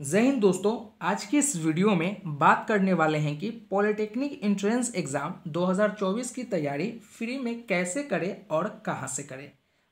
जय हिंद दोस्तों आज की इस वीडियो में बात करने वाले हैं कि पॉलिटेक्निक एंट्रेंस एग्ज़ाम 2024 की तैयारी फ्री में कैसे करें और कहां से करें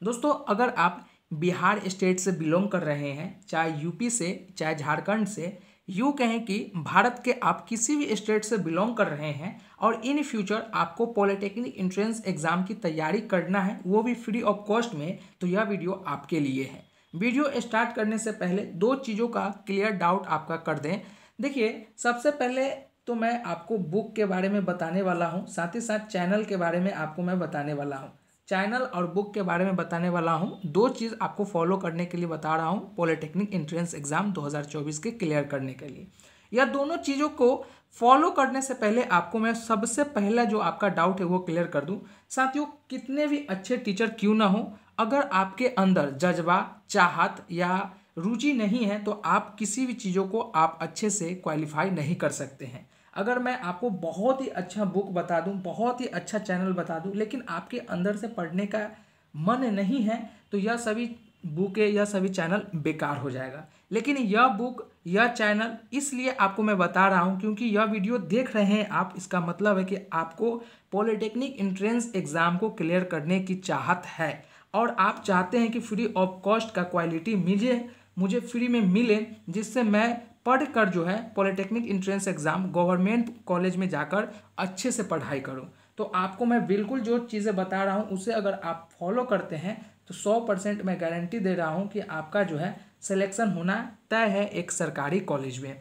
दोस्तों अगर आप बिहार स्टेट से बिलोंग कर रहे हैं चाहे यूपी से चाहे झारखंड से यूँ कहें कि भारत के आप किसी भी स्टेट से बिलोंग कर रहे हैं और इन फ्यूचर आपको पॉलिटेक्निक एंट्रेंस एग्ज़ाम की तैयारी करना है वो भी फ्री ऑफ कॉस्ट में तो यह वीडियो आपके लिए है वीडियो स्टार्ट करने से पहले दो चीज़ों का क्लियर डाउट आपका कर दें देखिए सबसे पहले तो मैं आपको बुक के बारे में बताने वाला हूँ साथ ही साथ चैनल के बारे में आपको मैं बताने वाला हूँ चैनल और बुक के बारे में बताने वाला हूँ दो चीज़ आपको फॉलो करने के लिए बता रहा हूँ पॉलिटेक्निक इंट्रेंस एग्ज़ाम 2024 के क्लियर करने के लिए या दोनों चीज़ों को फॉलो करने से पहले आपको मैं सबसे पहला जो आपका डाउट है वो क्लियर कर दूं साथियों कितने भी अच्छे टीचर क्यों ना हो अगर आपके अंदर जज्बा चाहत या रुचि नहीं है तो आप किसी भी चीज़ों को आप अच्छे से क्वालिफाई नहीं कर सकते हैं अगर मैं आपको बहुत ही अच्छा बुक बता दूं बहुत ही अच्छा चैनल बता दूं लेकिन आपके अंदर से पढ़ने का मन नहीं है तो यह सभी बुक है यह सभी चैनल बेकार हो जाएगा लेकिन यह बुक यह चैनल इसलिए आपको मैं बता रहा हूँ क्योंकि यह वीडियो देख रहे हैं आप इसका मतलब है कि आपको पॉलिटेक्निक इंट्रेंस एग्ज़ाम को क्लियर करने की चाहत है और आप चाहते हैं कि फ्री ऑफ कॉस्ट का क्वालिटी मुझे मुझे फ्री में मिले जिससे मैं पढ़ कर जो है polytechnic entrance exam government college में जाकर अच्छे से पढ़ाई करूँ तो आपको मैं बिल्कुल जो चीज़ें बता रहा हूँ उसे अगर आप फॉलो करते हैं तो सौ परसेंट मैं गारंटी दे रहा हूँ कि आपका जो है सिलेक्शन होना तय है एक सरकारी कॉलेज में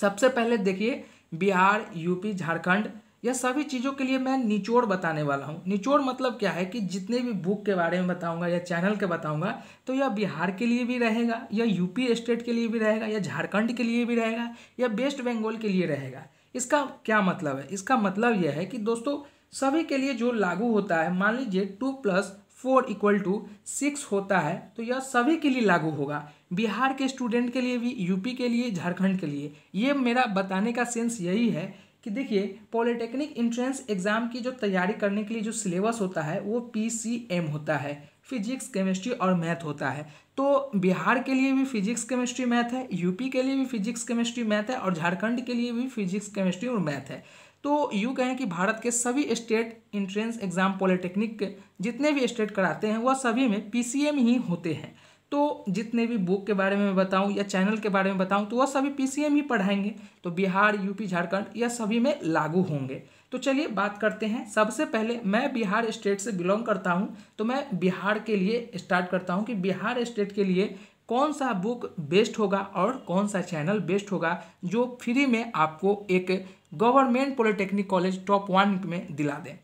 सबसे पहले देखिए बिहार यूपी झारखंड यह सभी चीज़ों के लिए मैं निचोड़ बताने वाला हूँ निचोड़ मतलब क्या है कि जितने भी बुक के बारे में बताऊँगा या चैनल के बताऊँगा तो यह बिहार के लिए भी रहेगा या यूपी स्टेट के लिए भी रहेगा या झारखंड के लिए भी रहेगा या वेस्ट बंगाल के लिए रहेगा इसका क्या मतलब है इसका मतलब यह है कि दोस्तों सभी के लिए जो लागू होता है मान लीजिए two plus four equal to six होता है तो यह सभी के लिए लागू होगा बिहार के स्टूडेंट के लिए भी यूपी के लिए झारखंड के लिए ये मेरा बताने का सेंस यही है कि देखिए पॉलिटेक्निक इंट्रेंस एग्ज़ाम की जो तैयारी करने के लिए जो सिलेबस होता है वो पी सी एम होता है फिजिक्स केमिस्ट्री और मैथ होता है तो बिहार के लिए भी फिजिक्स केमिस्ट्री मैथ है यूपी के लिए भी फिजिक्स केमिस्ट्री मैथ है और झारखंड के लिए भी फिजिक्स केमिस्ट्री और मैथ है तो यूँ कहें कि भारत के सभी स्टेट इंट्रेंस एग्ज़ाम पॉलिटेक्निक के जितने भी स्टेट कराते हैं वह सभी में पी ही होते हैं तो जितने भी बुक के बारे में बताऊं या चैनल के बारे में बताऊं तो वह सभी पीसीएम ही पढ़ाएंगे तो बिहार यूपी झारखंड यह सभी में लागू होंगे तो चलिए बात करते हैं सबसे पहले मैं बिहार स्टेट से बिलोंग करता हूं तो मैं बिहार के लिए स्टार्ट करता हूं कि बिहार स्टेट के लिए कौन सा बुक बेस्ट होगा और कौन सा चैनल बेस्ट होगा जो फ्री में आपको एक government polytechnic college top one में दिला दें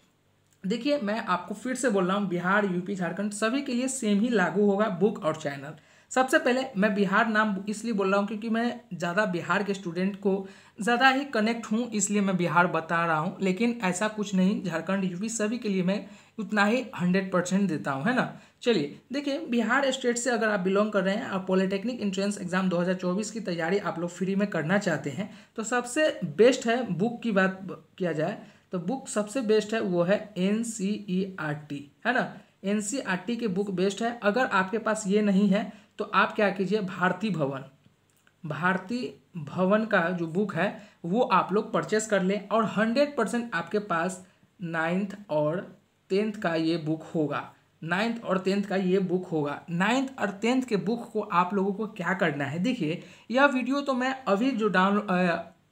देखिए मैं आपको फिर से बोल रहा हूँ बिहार यूपी झारखंड सभी के लिए सेम ही लागू होगा बुक और चैनल सबसे पहले मैं बिहार नाम इसलिए बोल रहा हूँ क्योंकि मैं ज़्यादा बिहार के स्टूडेंट को ज़्यादा ही कनेक्ट हूँ इसलिए मैं बिहार बता रहा हूँ लेकिन ऐसा कुछ नहीं झारखंड यूपी सभी के लिए मैं उतना ही हंड्रेड परसेंट देता हूँ है ना चलिए देखिए बिहार स्टेट से अगर आप बिलोंग कर रहे हैं और पॉलिटेक्निक इंट्रेंस एग्जाम 2024 की तैयारी आप लोग फ्री में करना चाहते हैं तो सबसे बेस्ट है बुक की बात किया जाए तो बुक सबसे बेस्ट है वो है N C E R T है ना एन सी आर टी की बुक बेस्ट है अगर आपके पास ये नहीं है तो आप क्या कीजिए भारती भवन भारती भवन का जो बुक है वो आप लोग परचेस कर लें और हंड्रेड परसेंट आपके पास नाइन्थ और टेंथ का ये बुक होगा नाइन्थ और टेंथ का ये बुक होगा नाइन्थ और टेंथ के बुक को आप लोगों को क्या करना है देखिए यह वीडियो तो मैं अभी जो डाउन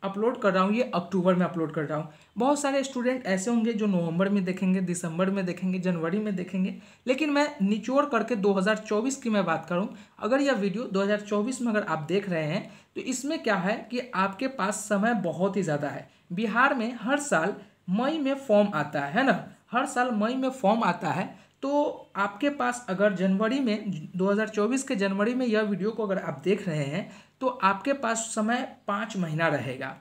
अपलोड कर रहा हूँ ये अक्टूबर में अपलोड कर रहा हूँ बहुत सारे स्टूडेंट ऐसे होंगे जो नवंबर में देखेंगे दिसंबर में देखेंगे जनवरी में देखेंगे लेकिन मैं निचोड़ करके 2024 की मैं बात करूँ अगर यह वीडियो 2024 में अगर आप देख रहे हैं तो इसमें क्या है कि आपके पास समय बहुत ही ज़्यादा है बिहार में हर साल मई में फॉर्म आता है, है ना हर साल मई में फॉर्म आता है तो आपके पास अगर जनवरी में 2024 के जनवरी में यह वीडियो को अगर आप देख रहे हैं तो आपके पास समय पाँच महीना रहेगा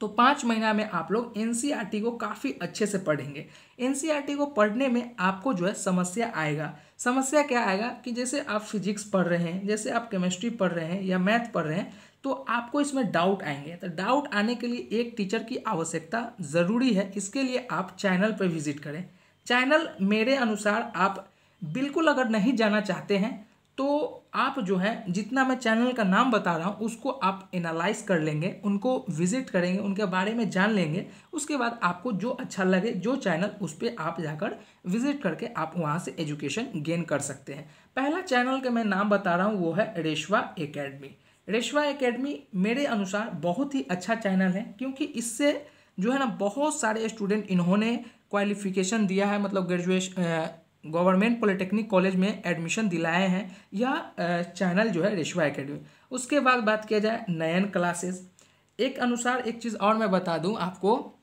तो पाँच महीना में आप लोग एन e को काफ़ी अच्छे से पढ़ेंगे एन e को पढ़ने में आपको जो है समस्या आएगा समस्या क्या आएगा कि जैसे आप फिजिक्स पढ़ रहे हैं जैसे आप केमिस्ट्री पढ़ रहे हैं या मैथ पढ़ रहे हैं तो आपको इसमें डाउट आएंगे तो डाउट आने के लिए एक टीचर की आवश्यकता ज़रूरी है इसके लिए आप चैनल पर विजिट करें चैनल मेरे अनुसार आप बिल्कुल अगर नहीं जाना चाहते हैं तो आप जो है जितना मैं चैनल का नाम बता रहा हूँ उसको आप एनालाइज कर लेंगे उनको विजिट करेंगे उनके बारे में जान लेंगे उसके बाद आपको जो अच्छा लगे जो चैनल उस पर आप जाकर विजिट करके आप वहाँ से एजुकेशन गेन कर सकते हैं पहला चैनल का मैं नाम बता रहा हूँ वो है रेशवा एकेडमी रेशवा एकेडमी मेरे अनुसार बहुत ही अच्छा चैनल है क्योंकि इससे जो है ना बहुत सारे स्टूडेंट इन्होंने क्वालिफिकेशन दिया है मतलब ग्रेजुएशन गवर्नमेंट पॉलिटेक्निक कॉलेज में एडमिशन दिलाए हैं या चैनल जो है रेशवा एकेडमी उसके बाद बात किया जाए नयन क्लासेस एक अनुसार एक चीज़ और मैं बता दूं आपको